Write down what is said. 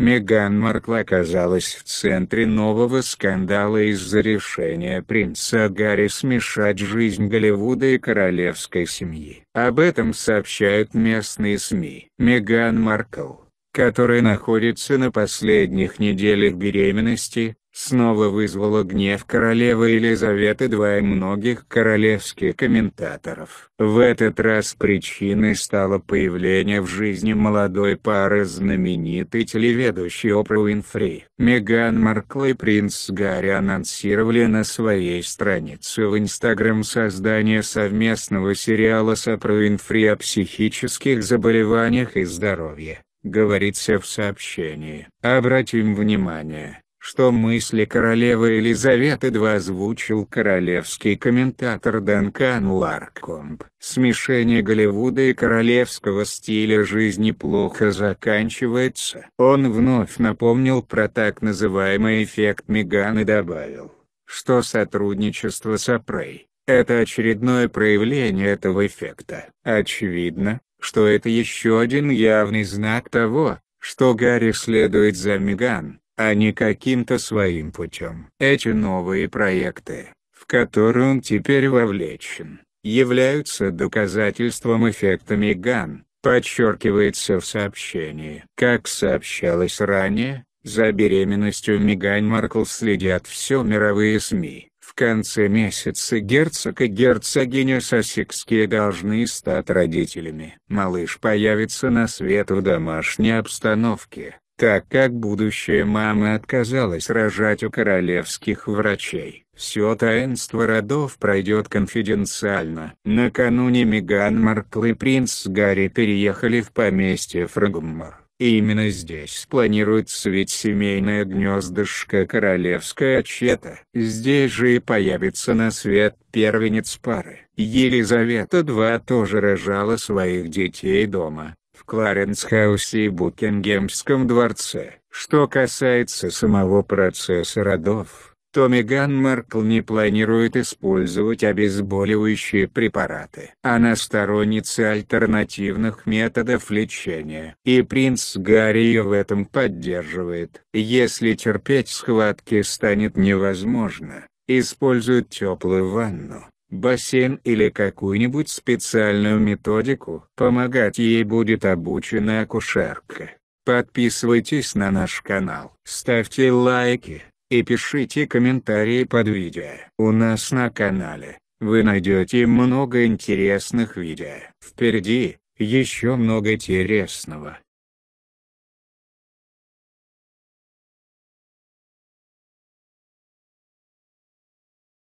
Меган Маркл оказалась в центре нового скандала из-за решения принца Гарри смешать жизнь Голливуда и королевской семьи. Об этом сообщают местные СМИ. Меган Маркл, которая находится на последних неделях беременности, снова вызвало гнев королевы Елизаветы II и многих королевских комментаторов. В этот раз причиной стало появление в жизни молодой пары знаменитой телеведущей Опра Уинфри. Меган Маркл и принц Гарри анонсировали на своей странице в Инстаграм создание совместного сериала с Опрой Уинфри о психических заболеваниях и здоровье говорится в сообщении. Обратим внимание, что мысли королевы Елизаветы II озвучил королевский комментатор Данкан Ларкомб. Смешение Голливуда и королевского стиля жизни плохо заканчивается. Он вновь напомнил про так называемый эффект Меган и добавил, что сотрудничество с Апрей – это очередное проявление этого эффекта. Очевидно, что это еще один явный знак того, что Гарри следует за Меган, а не каким-то своим путем. Эти новые проекты, в которые он теперь вовлечен, являются доказательством эффекта Миган, подчеркивается в сообщении. Как сообщалось ранее, за беременностью Меган Маркл следят все мировые СМИ. В конце месяца герцог и герцогиня Сосикские должны стать родителями. Малыш появится на свет в домашней обстановке, так как будущая мама отказалась рожать у королевских врачей. Все таинство родов пройдет конфиденциально. Накануне Меган Маркл и принц Гарри переехали в поместье Фрагмар. именно здесь планируется ведь семейное гнездышко королевская чета. Здесь же и появится на свет первенец пары. Елизавета II тоже рожала своих детей дома в Кларенс-хаусе и Букингемском дворце. Что касается самого процесса родов, то Меган Маркл не планирует использовать обезболивающие препараты. Она сторонница альтернативных методов лечения. И принц Гарри ее в этом поддерживает. Если терпеть схватки станет невозможно, используют теплую ванну, бассейн или какую-нибудь специальную методику. Помогать ей будет обучена акушерка. Подписывайтесь на наш канал. Ставьте лайки и пишите комментарии под видео. У нас на канале вы найдете много интересных видео. Впереди еще много интересного.